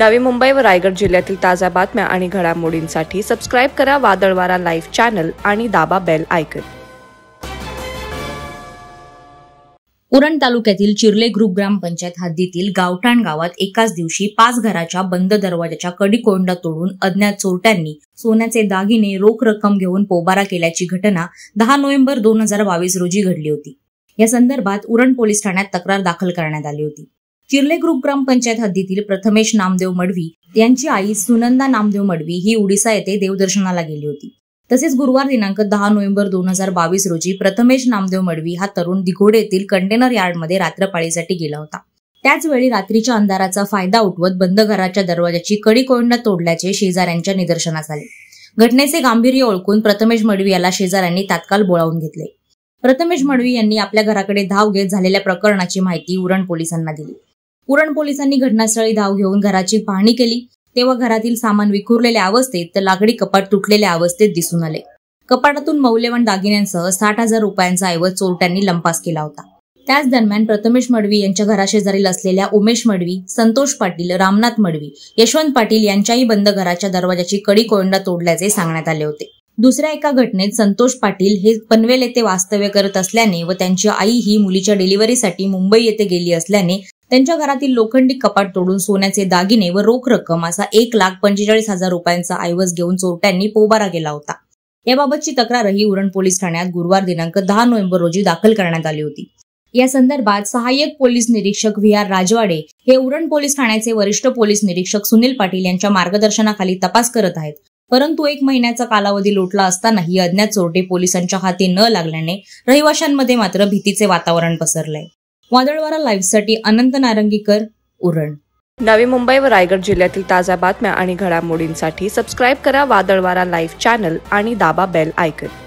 नवी मुंबई व रायगड जिल्ह्यातील ताज्या बातम्या आणि घडामोडींसाठी सबस्क्राईब करा वादळवारा लाईव्ह चॅनल आणि दाबा बेल ऐकत उरण तालुक्यातील चिरले ग्रुप ग्रामपंचायत हद्दीतील गावठाण गावात एकाच दिवशी पाच घराच्या बंद दरवाजाच्या कडीकोंडा तोडून अज्ञात चोरट्यांनी सोन्याचे दागिने रोख रक्कम घेऊन पोबारा केल्याची घटना दहा नोव्हेंबर दोन हजार बावीस रोजी घडली होती या संदर्भात उरण पोलीस ठाण्यात तक्रार दाखल करण्यात आली होती चिर्ले ग्रुप ग्रामपंचायत हद्दीतील प्रथमेश नामदेव मडवी यांची आई सुनंदा नामदेव मडवी ही उडिसा येथे देवदर्शनाला गेली होती तसेच गुरुवार दिनांक दहा नोव्हेंबर दोन हजार बावीस रोजी प्रथमेश नामदेव मडवी हा तरुण दिघोडे येथील कंटेनर मध्ये रात्रपाळीसाठी गेला होता त्याचवेळी रात्रीच्या अंधाराचा फायदा उठवत बंद घराच्या दरवाजाची कडी कोंडा तोडल्याचे शेजाऱ्यांच्या निदर्शनास आले घटनेचे गांभीर्य ओळखून प्रथमेश मडवी याला शेजाऱ्यांनी तात्काळ बोलावून घेतले प्रथमेश मडवी यांनी आपल्या घराकडे धाव घेत झालेल्या प्रकरणाची माहिती उरण पोलिसांना दिली उरण पोलिसांनी घटनास्थळी धाव घेऊन घराची पाहणी केली तेव्हा घरातील सामान विखुरलेल्या अवस्थेत तर लाकडी कपाट तुटलेल्या अवस्थेत दिसून आले कपाटातून मौल्यवान दागिन्यांसह साठ हजार रुपयांचा ऐवज चोरट्यांनी लंपास केला होता त्याच दरम्यान प्रथमेश मडवी यांच्या घराशेजारील असलेल्या उमेश मडवी संतोष पाटील रामनाथ मडवी यशवंत पाटील यांच्याही बंद घराच्या दरवाजाची कडी कोयंडा तोडल्याचे सांगण्यात आले होते दुसऱ्या एका घटनेत संतोष पाटील हे पनवेल येथे वास्तव्य करत असल्याने व त्यांची आई ही मुलीच्या डिलिव्हरीसाठी मुंबई येथे गेली असल्याने त्यांच्या घरातील लोखंडी कपाट तोडून सोन्याचे दागिने व रोख रक्कम असा एक लाख पंचेचाळीस हजार रुपयांचा ऐवज घेऊन चोरट्यांनी पोबारा केला होता याबाबतची तक्रारही उरण पोलीस ठाण्यात गुरुवार दिनांक दहा नोव्हेंबर रोजी दाखल करण्यात आली होती या संदर्भात सहाय्यक पोलीस निरीक्षक व्ही आर राजवाडे हे उरण पोलीस ठाण्याचे वरिष्ठ पोलीस निरीक्षक सुनील पाटील यांच्या मार्गदर्शनाखाली तपास करत आहेत परंतु एक महिन्याचा कालावधी लोटला असताना ही अज्ञात चोरटे पोलिसांच्या हाती न लागल्याने रहिवाशांमध्ये मात्र भीतीचे वातावरण पसरलंय वादळवारा साठी अनंत नारंगीकर उरण नवी मुंबई व रायगड जिल्ह्यातील ताज्या बातम्या आणि घडामोडींसाठी सबस्क्राईब करा वादळवारा लाईव्ह चॅनल आणि दाबा बेल ऐकत